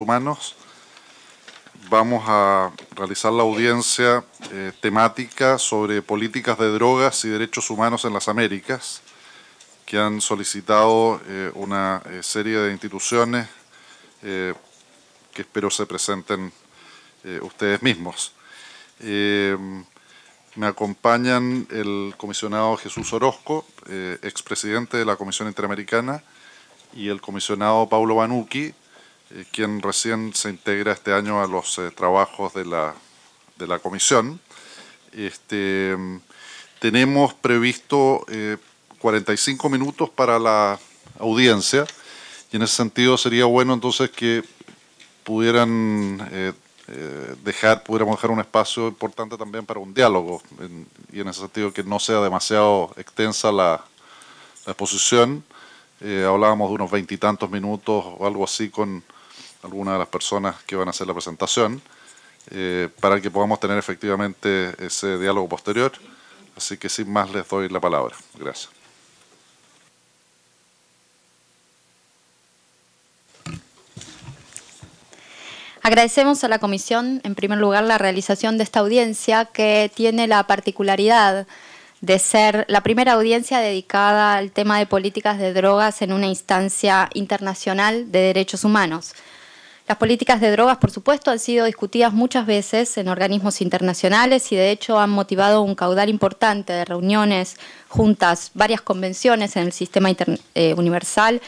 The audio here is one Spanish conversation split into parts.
humanos. Vamos a realizar la audiencia eh, temática sobre políticas de drogas y derechos humanos en las Américas, que han solicitado eh, una eh, serie de instituciones que espero se presenten ustedes mismos. me acompañan el comisionado Jesús Orozco, expresidente de la Comisión Interamericana, y el comisionado Paulo Banuki. Eh, quien recién se integra este año a los eh, trabajos de la, de la comisión. Este, tenemos previsto 45 eh, minutos para la audiencia y en ese sentido sería bueno entonces que pudieran dejar, pudiéramos dejar un espacio importante también para un diálogo y en ese sentido que no sea demasiado extensa la, exposición. hablábamos de unos veintitantos minutos o algo así con algunas de las personas que van a hacer la presentación, eh, para que podamos tener efectivamente ese diálogo posterior. Así que sin más les doy la palabra. Gracias. Agradecemos a la Comisión, en primer lugar, la realización de esta audiencia que tiene la particularidad de ser la primera audiencia dedicada al tema de políticas de drogas en una instancia internacional de derechos humanos. Las políticas de drogas, por supuesto, han sido discutidas muchas veces en organismos internacionales y de hecho han motivado un caudal importante de reuniones, juntas, varias convenciones en el sistema eh, universal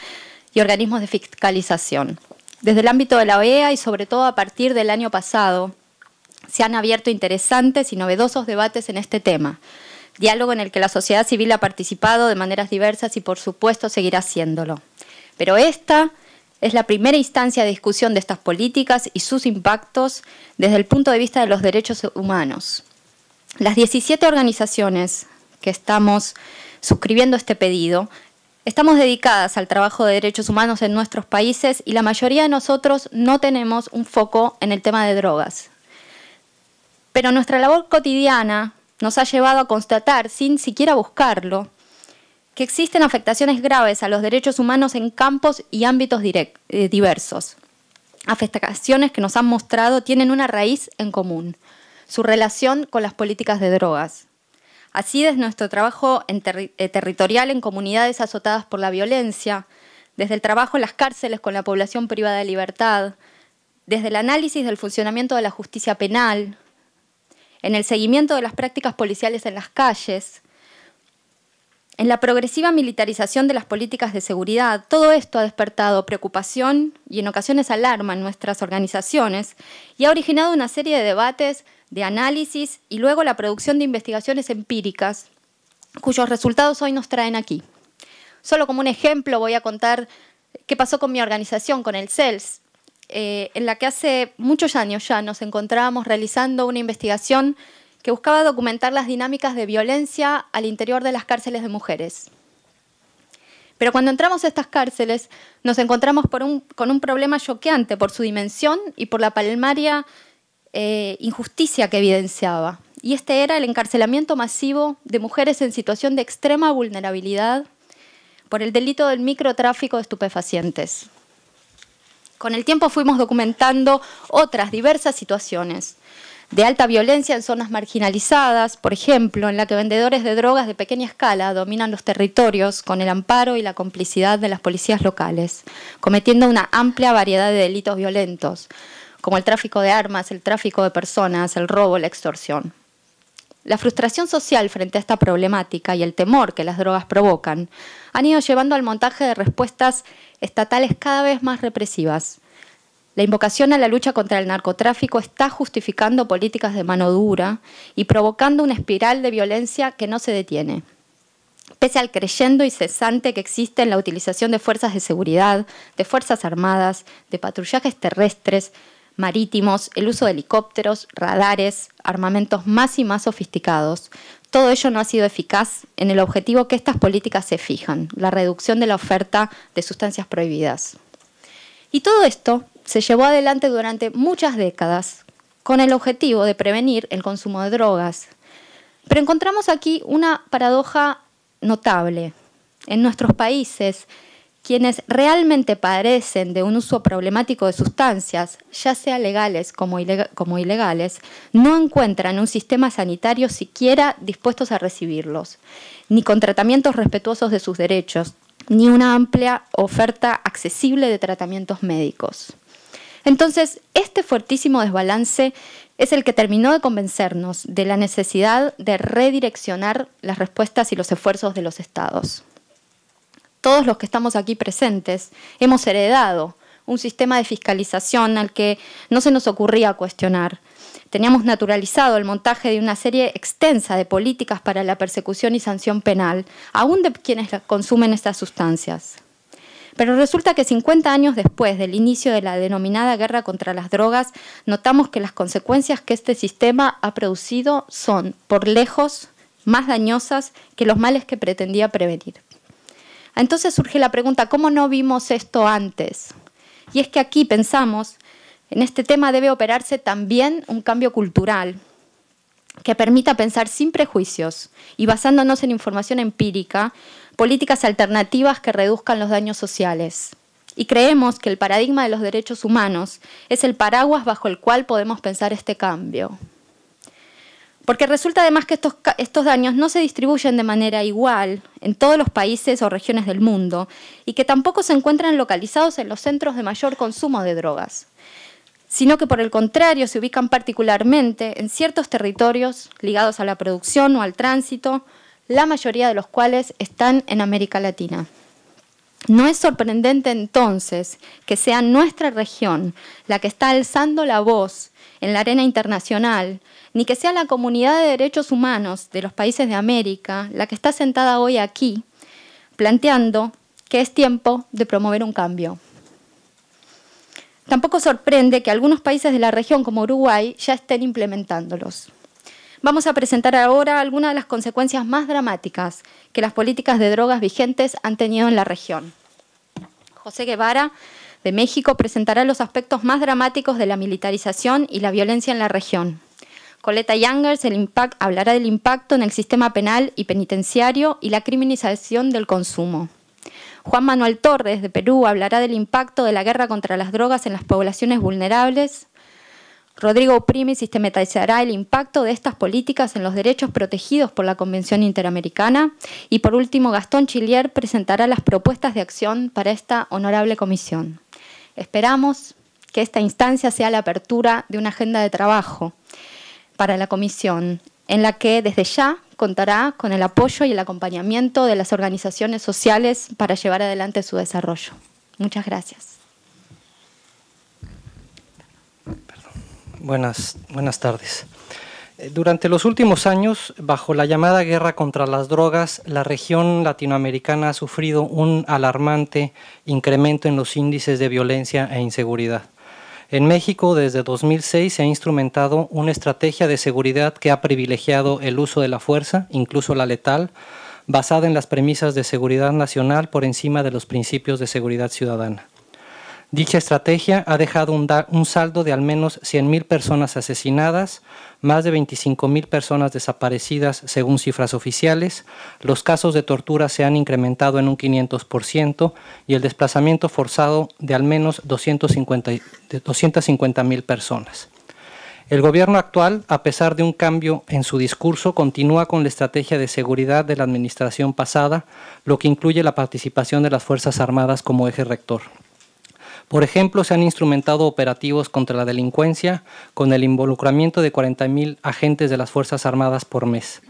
y organismos de fiscalización. Desde el ámbito de la OEA y sobre todo a partir del año pasado, se han abierto interesantes y novedosos debates en este tema, diálogo en el que la sociedad civil ha participado de maneras diversas y por supuesto seguirá haciéndolo. Pero esta es la primera instancia de discusión de estas políticas y sus impactos desde el punto de vista de los derechos humanos. Las 17 organizaciones que estamos suscribiendo este pedido Estamos dedicadas al trabajo de derechos humanos en nuestros países y la mayoría de nosotros no tenemos un foco en el tema de drogas. Pero nuestra labor cotidiana nos ha llevado a constatar, sin siquiera buscarlo, que existen afectaciones graves a los derechos humanos en campos y ámbitos eh, diversos. Afectaciones que nos han mostrado tienen una raíz en común, su relación con las políticas de drogas. Así desde nuestro trabajo eh, territorial en comunidades azotadas por la violencia, desde el trabajo en las cárceles con la población privada de libertad, desde el análisis del funcionamiento de la justicia penal, en el seguimiento de las prácticas policiales en las calles, en la progresiva militarización de las políticas de seguridad, todo esto ha despertado preocupación y en ocasiones alarma en nuestras organizaciones y ha originado una serie de debates, de análisis y luego la producción de investigaciones empíricas, cuyos resultados hoy nos traen aquí. Solo como un ejemplo voy a contar qué pasó con mi organización, con el CELS, eh, en la que hace muchos años ya nos encontrábamos realizando una investigación que buscaba documentar las dinámicas de violencia al interior de las cárceles de mujeres. Pero cuando entramos a estas cárceles nos encontramos con un problema choqueante por su dimensión y por la palmaria eh, injusticia que evidenciaba. Y este era el encarcelamiento masivo de mujeres en situación de extrema vulnerabilidad por el delito del microtráfico de estupefacientes. Con el tiempo fuimos documentando otras diversas situaciones, de alta violencia en zonas marginalizadas, por ejemplo, en la que vendedores de drogas de pequeña escala dominan los territorios con el amparo y la complicidad de las policías locales, cometiendo una amplia variedad de delitos violentos, como el tráfico de armas, el tráfico de personas, el robo, la extorsión. La frustración social frente a esta problemática y el temor que las drogas provocan han ido llevando al montaje de respuestas estatales cada vez más represivas, la invocación a la lucha contra el narcotráfico está justificando políticas de mano dura y provocando una espiral de violencia que no se detiene. Pese al creyendo y cesante que existe en la utilización de fuerzas de seguridad, de fuerzas armadas, de patrullajes terrestres, marítimos, el uso de helicópteros, radares, armamentos más y más sofisticados, todo ello no ha sido eficaz en el objetivo que estas políticas se fijan, la reducción de la oferta de sustancias prohibidas. Y todo esto se llevó adelante durante muchas décadas con el objetivo de prevenir el consumo de drogas. Pero encontramos aquí una paradoja notable. En nuestros países, quienes realmente padecen de un uso problemático de sustancias, ya sea legales como, ilegales, no encuentran un sistema sanitario siquiera dispuestos a recibirlos, ni con tratamientos respetuosos de sus derechos, ni una amplia oferta accesible de tratamientos médicos. Entonces, este fuertísimo desbalance es el que terminó de convencernos de la necesidad de redireccionar las respuestas y los esfuerzos de los estados. Todos los que estamos aquí presentes hemos heredado un sistema de fiscalización al que no se nos ocurría cuestionar. Teníamos naturalizado el montaje de una serie extensa de políticas para la persecución y sanción penal, aún de quienes consumen estas sustancias. Pero resulta que 50 años después del inicio de la denominada guerra contra las drogas, notamos que las consecuencias que este sistema ha producido son, por lejos, más dañosas que los males que pretendía prevenir. Entonces surge la pregunta, ¿cómo no vimos esto antes? Y es que aquí pensamos, en este tema debe operarse también un cambio cultural que permita pensar sin prejuicios y basándonos en información empírica políticas alternativas que reduzcan los daños sociales. Y creemos que el paradigma de los derechos humanos es el paraguas bajo el cual podemos pensar este cambio. Porque resulta además que estos, estos daños no se distribuyen de manera igual en todos los países o regiones del mundo y que tampoco se encuentran localizados en los centros de mayor consumo de drogas, sino que por el contrario se ubican particularmente en ciertos territorios ligados a la producción o al tránsito la mayoría de los cuales están en América Latina. No es sorprendente entonces que sea nuestra región la que está alzando la voz en la arena internacional, ni que sea la comunidad de derechos humanos de los países de América la que está sentada hoy aquí, planteando que es tiempo de promover un cambio. Tampoco sorprende que algunos países de la región como Uruguay ya estén implementándolos. Vamos a presentar ahora algunas de las consecuencias más dramáticas que las políticas de drogas vigentes han tenido en la región. José Guevara, de México, presentará los aspectos más dramáticos de la militarización y la violencia en la región. Coleta Youngers el impact, hablará del impacto en el sistema penal y penitenciario y la criminalización del consumo. Juan Manuel Torres, de Perú, hablará del impacto de la guerra contra las drogas en las poblaciones vulnerables. Rodrigo Primi sistematizará el impacto de estas políticas en los derechos protegidos por la Convención Interamericana. Y por último, Gastón Chilier presentará las propuestas de acción para esta honorable comisión. Esperamos que esta instancia sea la apertura de una agenda de trabajo para la comisión, en la que desde ya contará con el apoyo y el acompañamiento de las organizaciones sociales para llevar adelante su desarrollo. Muchas gracias. Buenas, buenas tardes. Eh, durante los últimos años, bajo la llamada guerra contra las drogas, la región latinoamericana ha sufrido un alarmante incremento en los índices de violencia e inseguridad. En México, desde 2006, se ha instrumentado una estrategia de seguridad que ha privilegiado el uso de la fuerza, incluso la letal, basada en las premisas de seguridad nacional por encima de los principios de seguridad ciudadana. Dicha estrategia ha dejado un, saldo de al menos 100.000 personas asesinadas, más de 25.000 personas desaparecidas según cifras oficiales, los casos de tortura se han incrementado en un 500% y el desplazamiento forzado de al menos 250.000 mil personas. El gobierno actual, a pesar de un cambio en su discurso, continúa con la estrategia de seguridad de la administración pasada, lo que incluye la participación de las Fuerzas Armadas como eje rector. Por ejemplo, se han instrumentado operativos contra la delincuencia con el involucramiento de 40.000 agentes de las Fuerzas Armadas por mes.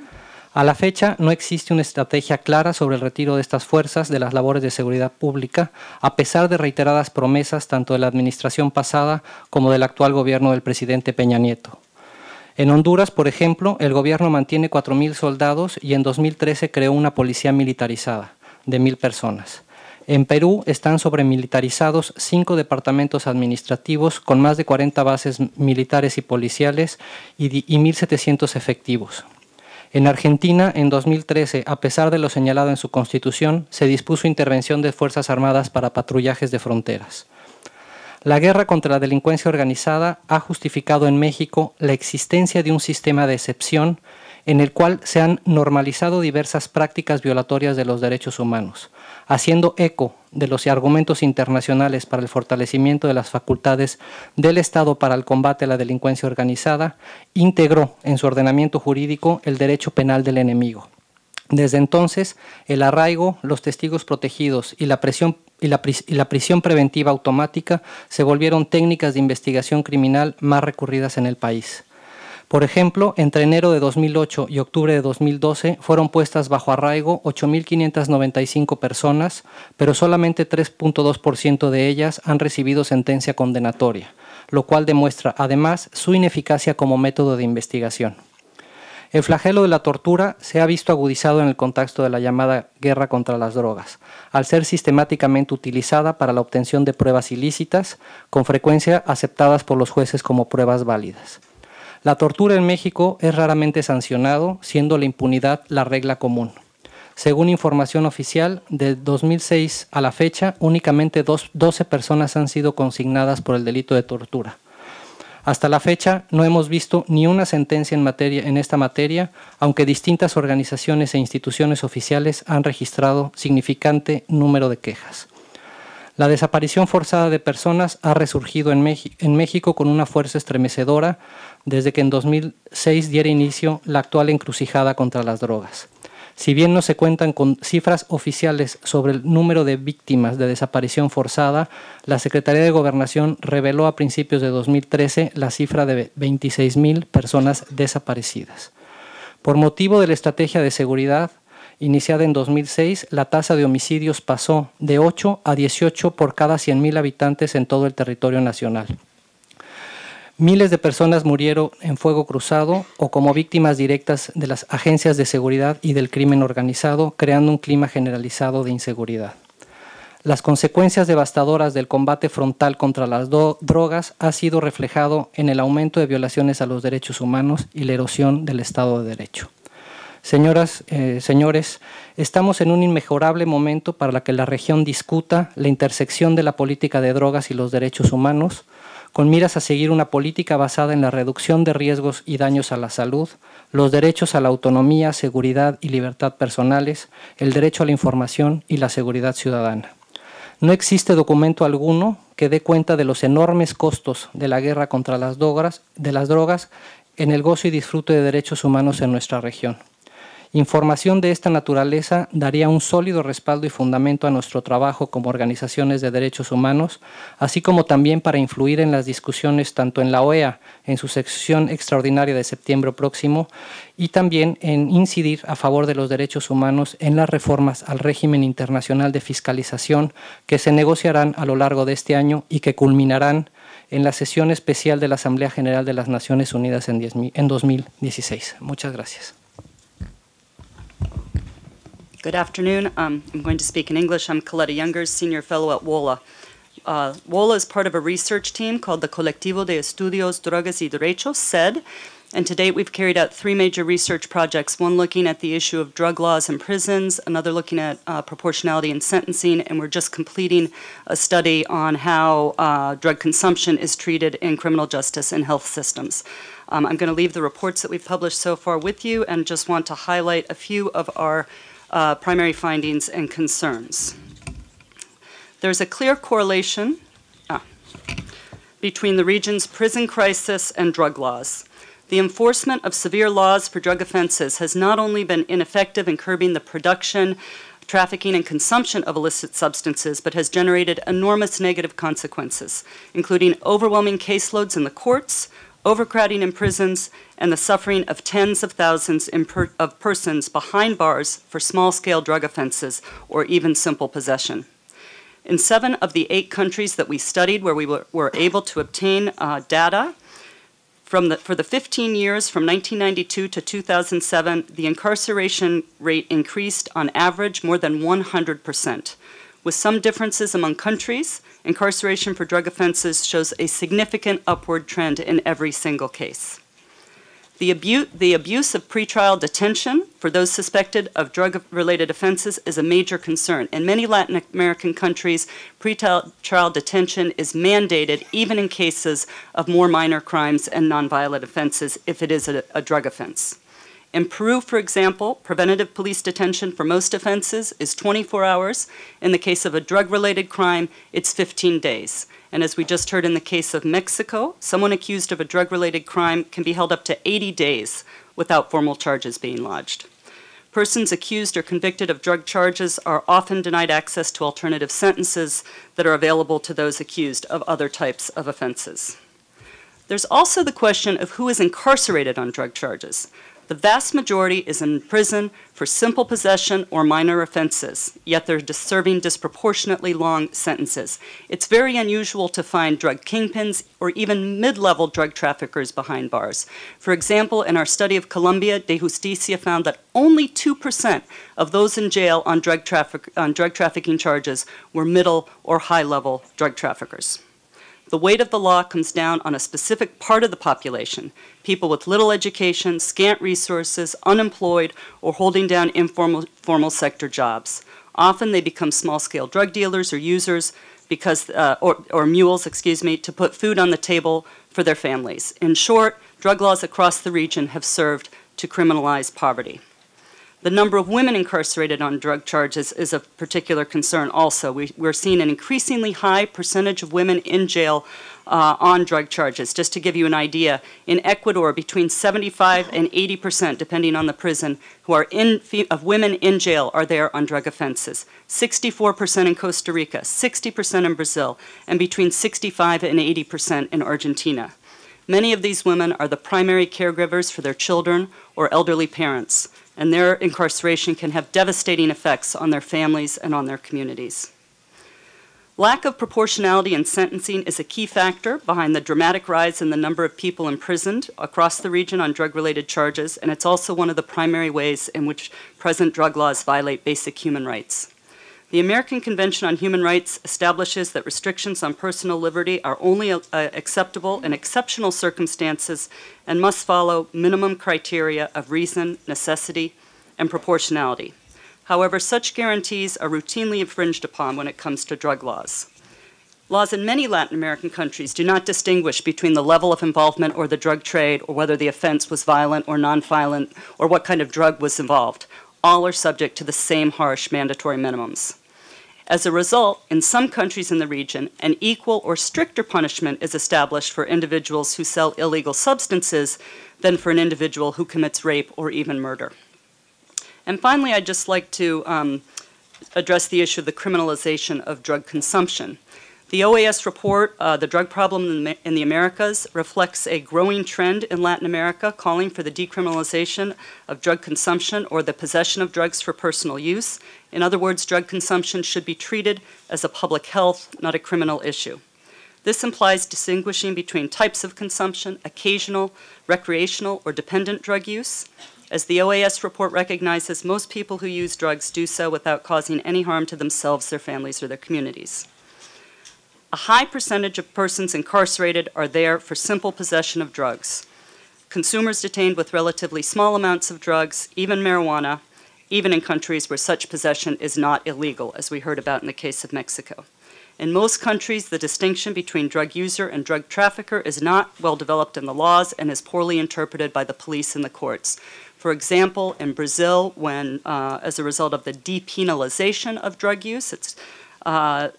A la fecha no existe una estrategia clara sobre el retiro de estas fuerzas de las labores de seguridad pública, a pesar de reiteradas promesas tanto de la administración pasada como del actual gobierno del presidente Peña Nieto. En Honduras, por ejemplo, el gobierno mantiene 4.000 soldados y en 2013 creó una policía militarizada de 1.000 personas. En Perú están sobremilitarizados cinco departamentos administrativos con más de 40 bases militares y policiales y, 1.700 efectivos. En Argentina, en 2013, a pesar de lo señalado en su constitución, se dispuso intervención de Fuerzas Armadas para patrullajes de fronteras. La guerra contra la delincuencia organizada ha justificado en México la existencia de un sistema de excepción en el cual se han normalizado diversas prácticas violatorias de los derechos humanos, haciendo eco de los argumentos internacionales para el fortalecimiento de las facultades del Estado para el combate a la delincuencia organizada, integró en su ordenamiento jurídico el derecho penal del enemigo. Desde entonces, el arraigo, los testigos protegidos y la y la, prisión preventiva automática se volvieron técnicas de investigación criminal más recurridas en el país. Por ejemplo, entre enero de 2008 y octubre de 2012 fueron puestas bajo arraigo 8.595 personas, pero solamente 3.2% de ellas han recibido sentencia condenatoria, lo cual demuestra además su ineficacia como método de investigación. El flagelo de la tortura se ha visto agudizado en el contexto de la llamada guerra contra las drogas, al ser sistemáticamente utilizada para la obtención de pruebas ilícitas, con frecuencia aceptadas por los jueces como pruebas válidas. La tortura en México es raramente sancionado, siendo la impunidad la regla común. Según información oficial, de 2006 a la fecha, únicamente 12 personas han sido consignadas por el delito de tortura. Hasta la fecha no hemos visto ni una sentencia en, materia, en esta materia, aunque distintas organizaciones e instituciones oficiales han registrado significante número de quejas. La desaparición forzada de personas ha resurgido en, México con una fuerza estremecedora desde que en 2006 diera inicio la actual encrucijada contra las drogas. Si bien no se cuentan con cifras oficiales sobre el número de víctimas de desaparición forzada, la Secretaría de Gobernación reveló a principios de 2013 la cifra de 26.000 personas desaparecidas. Por motivo de la estrategia de seguridad, iniciada en 2006, la tasa de homicidios pasó de 8 a 18 por cada 100.000 habitantes en todo el territorio nacional. Miles de personas murieron en fuego cruzado o como víctimas directas de las agencias de seguridad y del crimen organizado, creando un clima generalizado de inseguridad. Las consecuencias devastadoras del combate frontal contra las drogas ha sido reflejado en el aumento de violaciones a los derechos humanos y la erosión del Estado de Derecho. Señoras, y eh, señores, estamos en un inmejorable momento para que la región discuta la intersección de la política de drogas y los derechos humanos, con miras a seguir una política basada en la reducción de riesgos y daños a la salud, los derechos a la autonomía, seguridad y libertad personales, el derecho a la información y la seguridad ciudadana. No existe documento alguno que dé cuenta de los enormes costos de la guerra contra las drogas, de las drogas en el gozo y disfrute de derechos humanos en nuestra región. Información de esta naturaleza daría un sólido respaldo y fundamento a nuestro trabajo como organizaciones de derechos humanos, así como también para influir en las discusiones tanto en la OEA, en su sección extraordinaria de septiembre próximo, y también en incidir a favor de los derechos humanos en las reformas al régimen internacional de fiscalización que se negociarán a lo largo de este año y que culminarán en la sesión especial de la Asamblea General de las Naciones Unidas en 2016. Muchas gracias. Good afternoon. Um, I'm going to speak in English. I'm Coletta Youngers, Senior Fellow at WOLA. Uh, WOLA is part of a research team called the Colectivo de Estudios Drogas y Derechos, SED, and to date we've carried out three major research projects, one looking at the issue of drug laws in prisons, another looking at uh, proportionality in sentencing, and we're just completing a study on how uh, drug consumption is treated in criminal justice and health systems. Um, I'm going to leave the reports that we've published so far with you and just want to highlight a few of our uh, primary findings and concerns. There's a clear correlation ah, between the region's prison crisis and drug laws. The enforcement of severe laws for drug offenses has not only been ineffective in curbing the production, trafficking, and consumption of illicit substances, but has generated enormous negative consequences, including overwhelming caseloads in the courts, overcrowding in prisons, and the suffering of tens of thousands of persons behind bars for small scale drug offenses or even simple possession. In seven of the eight countries that we studied, where we were, were able to obtain uh, data, from the, for the 15 years from 1992 to 2007, the incarceration rate increased on average more than 100 percent. With some differences among countries, incarceration for drug offenses shows a significant upward trend in every single case. The, abu the abuse of pretrial detention for those suspected of drug related offenses is a major concern. In many Latin American countries, pretrial detention is mandated even in cases of more minor crimes and nonviolent offenses if it is a, a drug offense. In Peru, for example, preventative police detention for most offenses is 24 hours. In the case of a drug related crime, it's 15 days. And as we just heard in the case of Mexico, someone accused of a drug related crime can be held up to 80 days without formal charges being lodged. Persons accused or convicted of drug charges are often denied access to alternative sentences that are available to those accused of other types of offenses. There's also the question of who is incarcerated on drug charges. The vast majority is in prison for simple possession or minor offenses, yet they're serving disproportionately long sentences. It's very unusual to find drug kingpins or even mid level drug traffickers behind bars. For example, in our study of Colombia, De Justicia found that only 2% of those in jail on drug, traffic on drug trafficking charges were middle or high level drug traffickers. The weight of the law comes down on a specific part of the population people with little education, scant resources, unemployed, or holding down informal formal sector jobs. Often they become small scale drug dealers or users because, uh, or, or mules, excuse me, to put food on the table for their families. In short, drug laws across the region have served to criminalize poverty. The number of women incarcerated on drug charges is a particular concern also. We, are seeing an increasingly high percentage of women in jail uh, on drug charges. Just to give you an idea, in Ecuador, between 75 and 80 percent, depending on the prison, who are in, of women in jail are there on drug offenses. 64 percent in Costa Rica, 60 percent in Brazil, and between 65 and 80 percent in Argentina. Many of these women are the primary caregivers for their children or elderly parents and their incarceration can have devastating effects on their families and on their communities. Lack of proportionality in sentencing is a key factor behind the dramatic rise in the number of people imprisoned across the region on drug related charges, and it's also one of the primary ways in which present drug laws violate basic human rights. The American Convention on Human Rights establishes that restrictions on personal liberty are only uh, acceptable in exceptional circumstances and must follow minimum criteria of reason, necessity, and proportionality. However, such guarantees are routinely infringed upon when it comes to drug laws. Laws in many Latin American countries do not distinguish between the level of involvement or the drug trade or whether the offense was violent or nonviolent or what kind of drug was involved. All are subject to the same harsh mandatory minimums. As a result, in some countries in the region, an equal or stricter punishment is established for individuals who sell illegal substances than for an individual who commits rape or even murder. And finally, I'd just like to um, address the issue of the criminalization of drug consumption. The OAS report, uh, The Drug Problem in the Americas, reflects a growing trend in Latin America calling for the decriminalization of drug consumption or the possession of drugs for personal use. In other words, drug consumption should be treated as a public health, not a criminal issue. This implies distinguishing between types of consumption, occasional, recreational, or dependent drug use. As the OAS report recognizes, most people who use drugs do so without causing any harm to themselves, their families, or their communities. A high percentage of persons incarcerated are there for simple possession of drugs. Consumers detained with relatively small amounts of drugs, even marijuana, even in countries where such possession is not illegal, as we heard about in the case of Mexico. In most countries, the distinction between drug user and drug trafficker is not well developed in the laws and is poorly interpreted by the police and the courts. For example, in Brazil, when, uh, as a result of the depenalization of drug use, it's uh,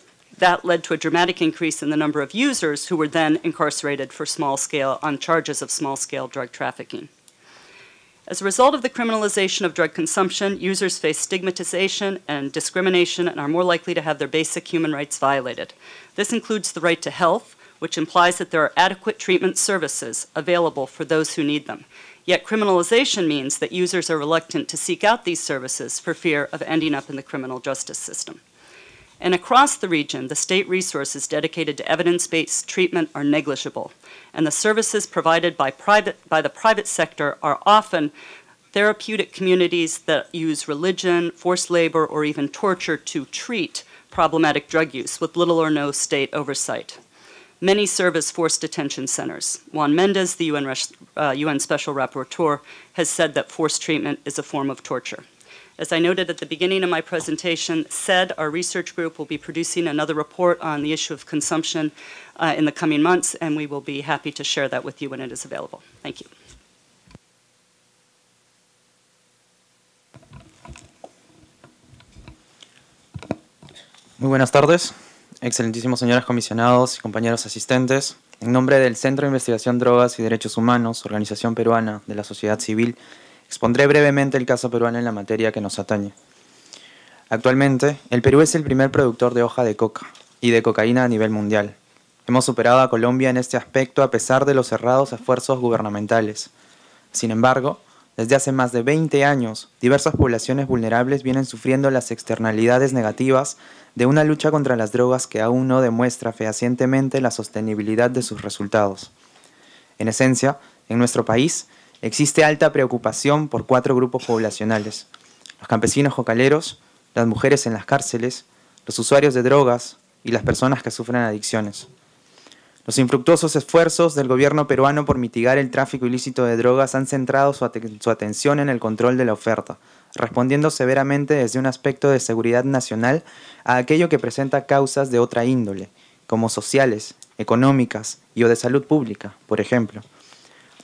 that led to a dramatic increase in the number of users who were then incarcerated for small scale, on charges of small scale drug trafficking. As a result of the criminalization of drug consumption, users face stigmatization and discrimination and are more likely to have their basic human rights violated. This includes the right to health, which implies that there are adequate treatment services available for those who need them. Yet criminalization means that users are reluctant to seek out these services for fear of ending up in the criminal justice system. And across the region, the state resources dedicated to evidence-based treatment are negligible, and the services provided by, private, by the private sector are often therapeutic communities that use religion, forced labor, or even torture to treat problematic drug use with little or no state oversight. Many serve as forced detention centers. Juan Mendez, the UN, uh, UN Special Rapporteur, has said that forced treatment is a form of torture. As I noted at the beginning of my presentation, said our research group will be producing another report on the issue of consumption uh, in the coming months, and we will be happy to share that with you when it is available. Thank you. Muy buenas tardes, excelentísimos señores comisionados y compañeros asistentes. En nombre del Centro de Investigación Drogas y Derechos Humanos, Organización Peruana de la Sociedad Civil Expondré brevemente el caso peruano en la materia que nos atañe. Actualmente, el Perú es el primer productor de hoja de coca y de cocaína a nivel mundial. Hemos superado a Colombia en este aspecto a pesar de los cerrados esfuerzos gubernamentales. Sin embargo, desde hace más de 20 años, diversas poblaciones vulnerables vienen sufriendo las externalidades negativas de una lucha contra las drogas que aún no demuestra fehacientemente la sostenibilidad de sus resultados. En esencia, en nuestro país, existe alta preocupación por cuatro grupos poblacionales. Los campesinos jocaleros, las mujeres en las cárceles, los usuarios de drogas y las personas que sufren adicciones. Los infructuosos esfuerzos del gobierno peruano por mitigar el tráfico ilícito de drogas han centrado su, su, atención en el control de la oferta, respondiendo severamente desde un aspecto de seguridad nacional a aquello que presenta causas de otra índole, como sociales, económicas y o de salud pública, por ejemplo.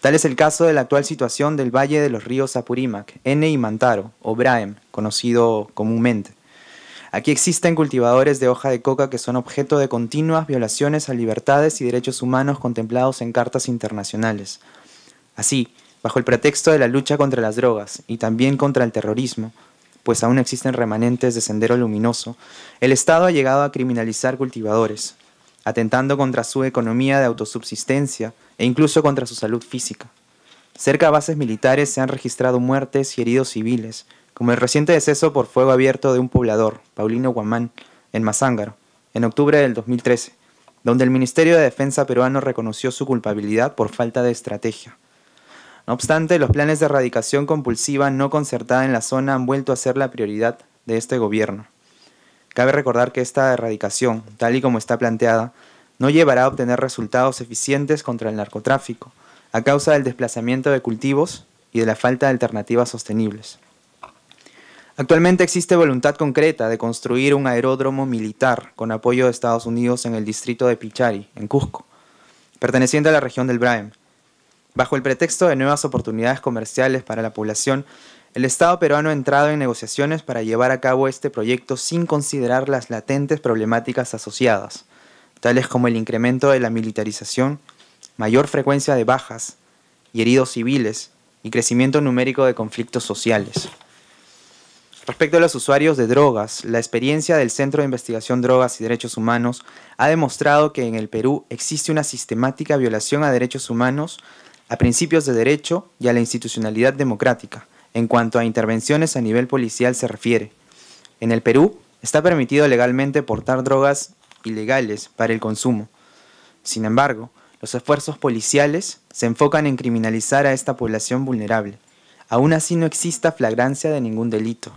Tal es el caso de la actual situación del valle de los ríos Apurímac, N y Mantaro, o Braem, conocido comúnmente. Aquí existen cultivadores de hoja de coca que son objeto de continuas violaciones a libertades y derechos humanos contemplados en cartas internacionales. Así, bajo el pretexto de la lucha contra las drogas y también contra el terrorismo, pues aún existen remanentes de Sendero Luminoso, el Estado ha llegado a criminalizar cultivadores, atentando contra su economía de autosubsistencia e incluso contra su salud física. Cerca de bases militares se han registrado muertes y heridos civiles, como el reciente deceso por fuego abierto de un poblador, Paulino Guamán, en Mazángaro, en octubre del 2013, donde el Ministerio de Defensa peruano reconoció su culpabilidad por falta de estrategia. No obstante, los planes de erradicación compulsiva no concertada en la zona han vuelto a ser la prioridad de este gobierno. Cabe recordar que esta erradicación, tal y como está planteada, no llevará a obtener resultados eficientes contra el narcotráfico, a causa del desplazamiento de cultivos y de la falta de alternativas sostenibles. Actualmente existe voluntad concreta de construir un aeródromo militar con apoyo de Estados Unidos en el distrito de Pichari, en Cusco, perteneciente a la región del Braem. Bajo el pretexto de nuevas oportunidades comerciales para la población, el Estado peruano ha entrado en negociaciones para llevar a cabo este proyecto sin considerar las latentes problemáticas asociadas, tales como el incremento de la militarización, mayor frecuencia de bajas y heridos civiles y crecimiento numérico de conflictos sociales. Respecto a los usuarios de drogas, la experiencia del Centro de Investigación Drogas y Derechos Humanos ha demostrado que en el Perú existe una sistemática violación a derechos humanos, a principios de derecho y a la institucionalidad democrática en cuanto a intervenciones a nivel policial se refiere. En el Perú está permitido legalmente portar drogas ilegales para el consumo. Sin embargo, los esfuerzos policiales se enfocan en criminalizar a esta población vulnerable. Aún así no exista flagrancia de ningún delito.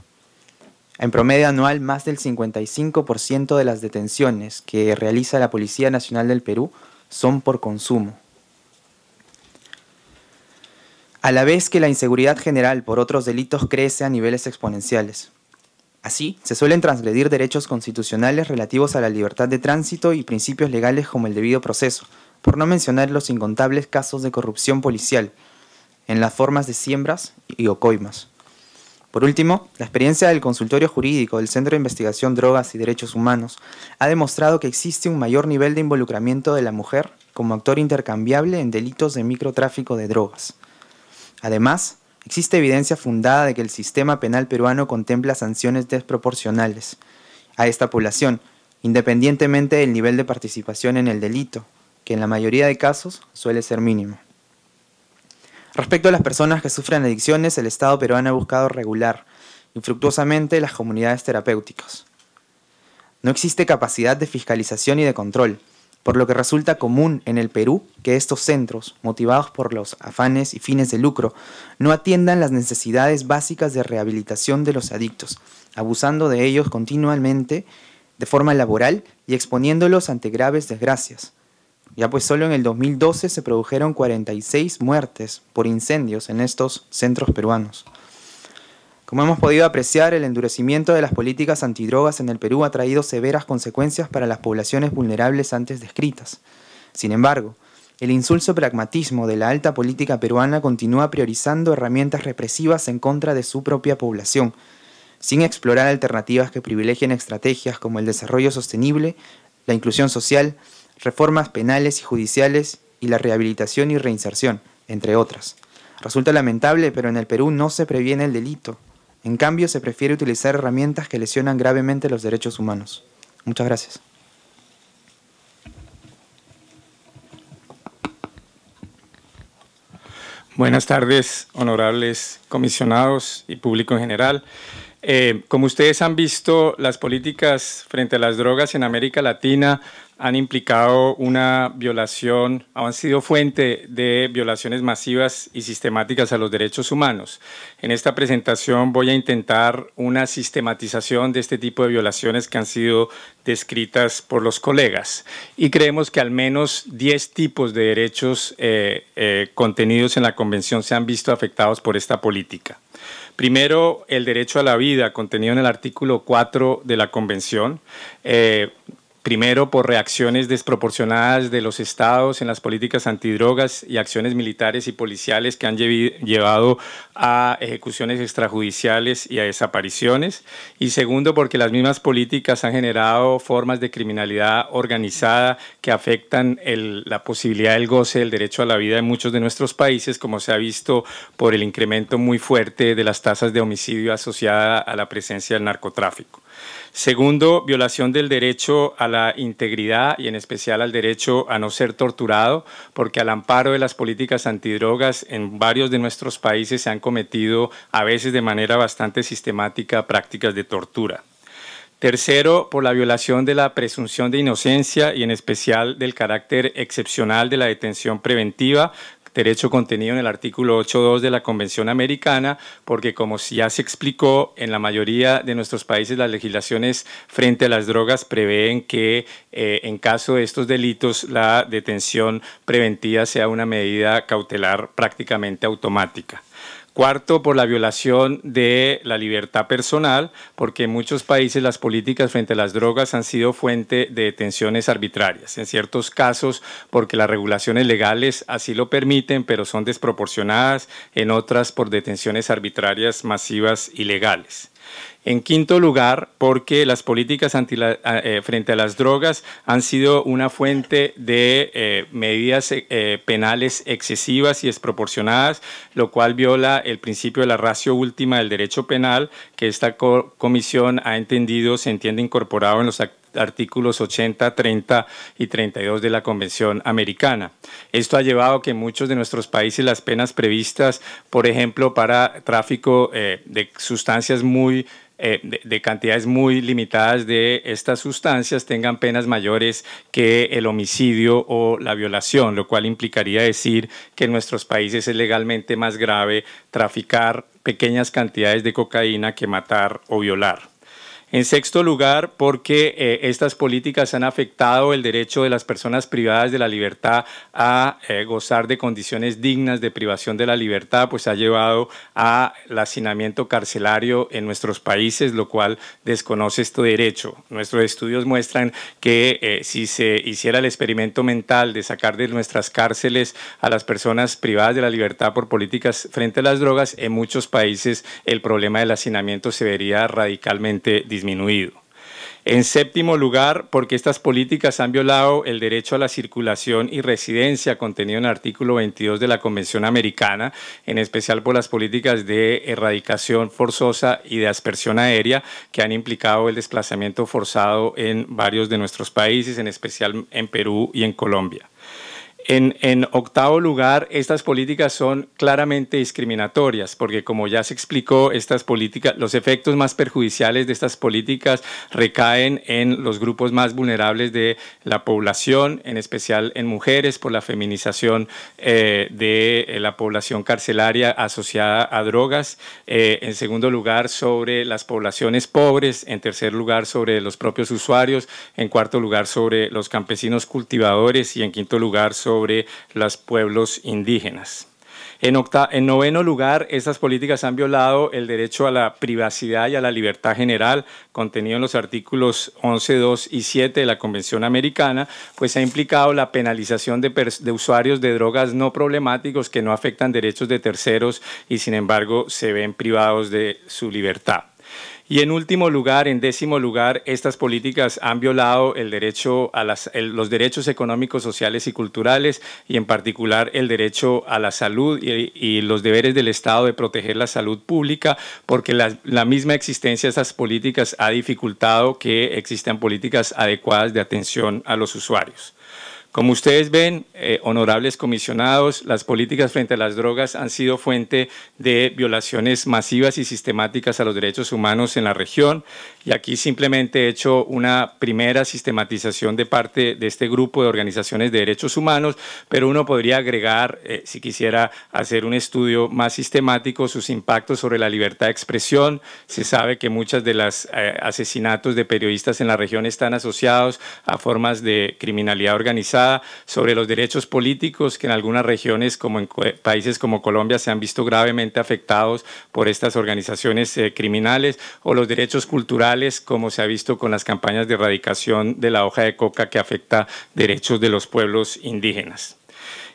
En promedio anual, más del 55% de las detenciones que realiza la Policía Nacional del Perú son por consumo a la vez que la inseguridad general por otros delitos crece a niveles exponenciales. Así, se suelen transgredir derechos constitucionales relativos a la libertad de tránsito y principios legales como el debido proceso, por no mencionar los incontables casos de corrupción policial, en las formas de siembras y ocoimas. Por último, la experiencia del consultorio jurídico del Centro de Investigación Drogas y Derechos Humanos ha demostrado que existe un mayor nivel de involucramiento de la mujer como actor intercambiable en delitos de microtráfico de drogas. Además, existe evidencia fundada de que el sistema penal peruano contempla sanciones desproporcionales a esta población, independientemente del nivel de participación en el delito, que en la mayoría de casos suele ser mínimo. Respecto a las personas que sufren adicciones, el Estado peruano ha buscado regular infructuosamente las comunidades terapéuticas. No existe capacidad de fiscalización y de control, por lo que resulta común en el Perú que estos centros, motivados por los afanes y fines de lucro, no atiendan las necesidades básicas de rehabilitación de los adictos, abusando de ellos continuamente de forma laboral y exponiéndolos ante graves desgracias. Ya pues solo en el 2012 se produjeron 46 muertes por incendios en estos centros peruanos. Como hemos podido apreciar, el endurecimiento de las políticas antidrogas en el Perú ha traído severas consecuencias para las poblaciones vulnerables antes descritas. Sin embargo, el insulso pragmatismo de la alta política peruana continúa priorizando herramientas represivas en contra de su propia población, sin explorar alternativas que privilegien estrategias como el desarrollo sostenible, la inclusión social, reformas penales y judiciales y la rehabilitación y reinserción, entre otras. Resulta lamentable, pero en el Perú no se previene el delito, en cambio, se prefiere utilizar herramientas que lesionan gravemente los derechos humanos. Muchas gracias. Buenas tardes, honorables comisionados y público en general. Eh, como ustedes han visto, las políticas frente a las drogas en América Latina han implicado una violación, han sido fuente de violaciones masivas y sistemáticas a los derechos humanos. En esta presentación voy a intentar una sistematización de este tipo de violaciones que han sido descritas por los colegas. Y creemos que al menos 10 tipos de derechos eh, eh, contenidos en la Convención se han visto afectados por esta política. Primero, el derecho a la vida, contenido en el artículo 4 de la Convención, eh, primero por reacciones desproporcionadas de los estados en las políticas antidrogas y acciones militares y policiales que han llevado a ejecuciones extrajudiciales y a desapariciones, y segundo porque las mismas políticas han generado formas de criminalidad organizada que afectan la posibilidad del goce del derecho a la vida en muchos de nuestros países, como se ha visto por el incremento muy fuerte de las tasas de homicidio asociada a la presencia del narcotráfico. Segundo, violación del derecho a la integridad y en especial al derecho a no ser torturado, porque al amparo de las políticas antidrogas en varios de nuestros países se han cometido a veces de manera bastante sistemática prácticas de tortura. Tercero, por la violación de la presunción de inocencia y en especial del carácter excepcional de la detención preventiva, derecho contenido en el artículo 8.2 de la Convención Americana, porque como ya se explicó, en la mayoría de nuestros países las legislaciones frente a las drogas prevén que eh, en caso de estos delitos la detención preventiva sea una medida cautelar prácticamente automática. Cuarto, por la violación de la libertad personal, porque en muchos países las políticas frente a las drogas han sido fuente de detenciones arbitrarias. En ciertos casos, porque las regulaciones legales así lo permiten, pero son desproporcionadas, en otras por detenciones arbitrarias masivas y legales. En quinto lugar, porque las políticas eh, frente a las drogas han sido una fuente de eh, medidas eh, penales excesivas y desproporcionadas, lo cual viola el principio de la ratio última del derecho penal que esta comisión ha entendido, se entiende incorporado en los actos artículos 80, 30 y 32 de la Convención Americana. Esto ha llevado a que en muchos de nuestros países las penas previstas, por ejemplo, para tráfico eh, de sustancias muy eh, de, cantidades muy limitadas de estas sustancias tengan penas mayores que el homicidio o la violación, lo cual implicaría decir que en nuestros países es legalmente más grave traficar pequeñas cantidades de cocaína que matar o violar. En sexto lugar, porque eh, estas políticas han afectado el derecho de las personas privadas de la libertad a eh, gozar de condiciones dignas de privación de la libertad, pues ha llevado al hacinamiento carcelario en nuestros países, lo cual desconoce este derecho. Nuestros estudios muestran que eh, si se hiciera el experimento mental de sacar de nuestras cárceles a las personas privadas de la libertad por políticas frente a las drogas, en muchos países el problema del hacinamiento se vería radicalmente disminuido. En séptimo lugar, porque estas políticas han violado el derecho a la circulación y residencia contenido en el artículo 22 de la Convención Americana, en especial por las políticas de erradicación forzosa y de aspersión aérea que han implicado el desplazamiento forzado en varios de nuestros países, en especial en Perú y en Colombia. En, octavo lugar, estas políticas son claramente discriminatorias, porque como ya se explicó, estas políticas, los efectos más perjudiciales de estas políticas recaen en los grupos más vulnerables de la población, en especial en mujeres por la feminización eh, de eh, la población carcelaria asociada a drogas. Eh, en segundo lugar, sobre las poblaciones pobres. En tercer lugar, sobre los propios usuarios. En cuarto lugar, sobre los campesinos cultivadores. Y en quinto lugar, sobre sobre los pueblos indígenas. En, en, noveno lugar, estas políticas han violado el derecho a la privacidad y a la libertad general contenido en los artículos 11, 2 y 7 de la Convención Americana, pues ha implicado la penalización de, de usuarios de drogas no problemáticos que no afectan derechos de terceros y sin embargo se ven privados de su libertad. Y en último lugar, en décimo lugar, estas políticas han violado el derecho a los derechos económicos, sociales y culturales, y en particular el derecho a la salud y, los deberes del Estado de proteger la salud pública, porque la misma existencia de estas políticas ha dificultado que existan políticas adecuadas de atención a los usuarios. Como ustedes ven, eh, honorables comisionados, las políticas frente a las drogas han sido fuente de violaciones masivas y sistemáticas a los derechos humanos en la región y aquí simplemente he hecho una primera sistematización de parte de este grupo de organizaciones de derechos humanos, pero uno podría agregar, eh, si quisiera hacer un estudio más sistemático, sus impactos sobre la libertad de expresión. Se sabe que muchas de las eh, asesinatos de periodistas en la región están asociados a formas de criminalidad organizada sobre los derechos políticos que en algunas regiones, como en países como Colombia, se han visto gravemente afectados por estas organizaciones eh, criminales, o los derechos culturales, como se ha visto con las campañas de erradicación de la hoja de coca que afecta derechos de los pueblos indígenas.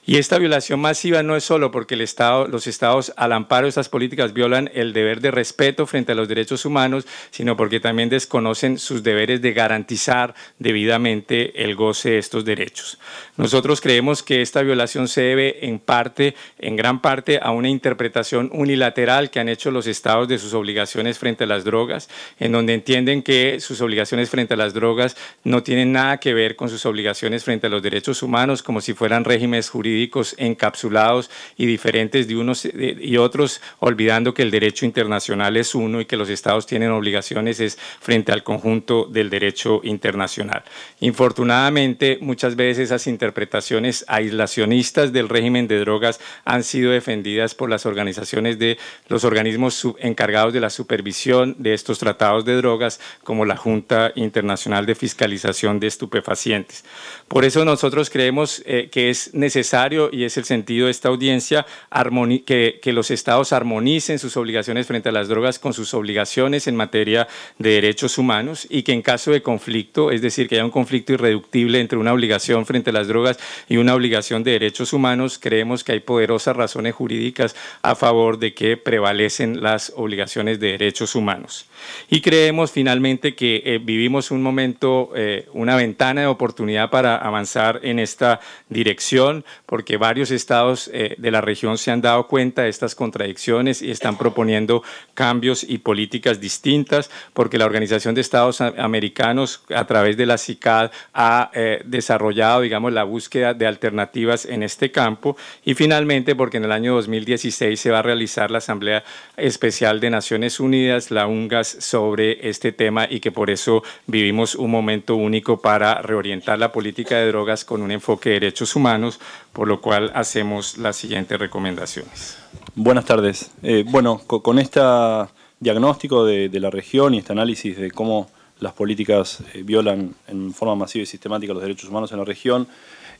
Y esta violación masiva no es solo porque los Estados al amparo de estas políticas violan el deber de respeto frente a los derechos humanos, sino porque también desconocen sus deberes de garantizar debidamente el goce de estos derechos. Nosotros creemos que esta violación se debe en parte, en gran parte, a una interpretación unilateral que han hecho los Estados de sus obligaciones frente a las drogas, en donde entienden que sus obligaciones frente a las drogas no tienen nada que ver con sus obligaciones frente a los derechos humanos, como si fueran regímenes jurídicos encapsulados y diferentes de unos eh, y otros, olvidando que el derecho internacional es uno y que los estados tienen obligaciones es frente al conjunto del derecho internacional. Infortunadamente, muchas veces esas interpretaciones aislacionistas del régimen de drogas han sido defendidas por las organizaciones de los organismos encargados de la supervisión de estos tratados de drogas, como la Junta Internacional de Fiscalización de Estupefacientes. Por eso nosotros creemos eh, que es necesario y es el sentido de esta audiencia que, los estados armonicen sus obligaciones frente a las drogas con sus obligaciones en materia de derechos humanos y que en caso de conflicto, es decir, que haya un conflicto irreductible entre una obligación frente a las drogas y una obligación de derechos humanos, creemos que hay poderosas razones jurídicas a favor de que prevalecen las obligaciones de derechos humanos. Y creemos finalmente que eh, vivimos un momento, eh, una ventana de oportunidad para avanzar en esta dirección porque varios estados eh, de la región se han dado cuenta de estas contradicciones y están proponiendo cambios y políticas distintas, porque la Organización de Estados Americanos a través de la CICAD ha eh, desarrollado, digamos, la búsqueda de alternativas en este campo y finalmente porque en el año 2016 se va a realizar la Asamblea Especial de Naciones Unidas, la UNGAS, sobre este tema y que por eso vivimos un momento único para reorientar la política de drogas con un enfoque de derechos humanos. Por por lo cual hacemos las siguientes recomendaciones. Buenas tardes. Eh, bueno, con, este diagnóstico de, la región y este análisis de cómo las políticas eh, violan en forma masiva y sistemática los derechos humanos en la región,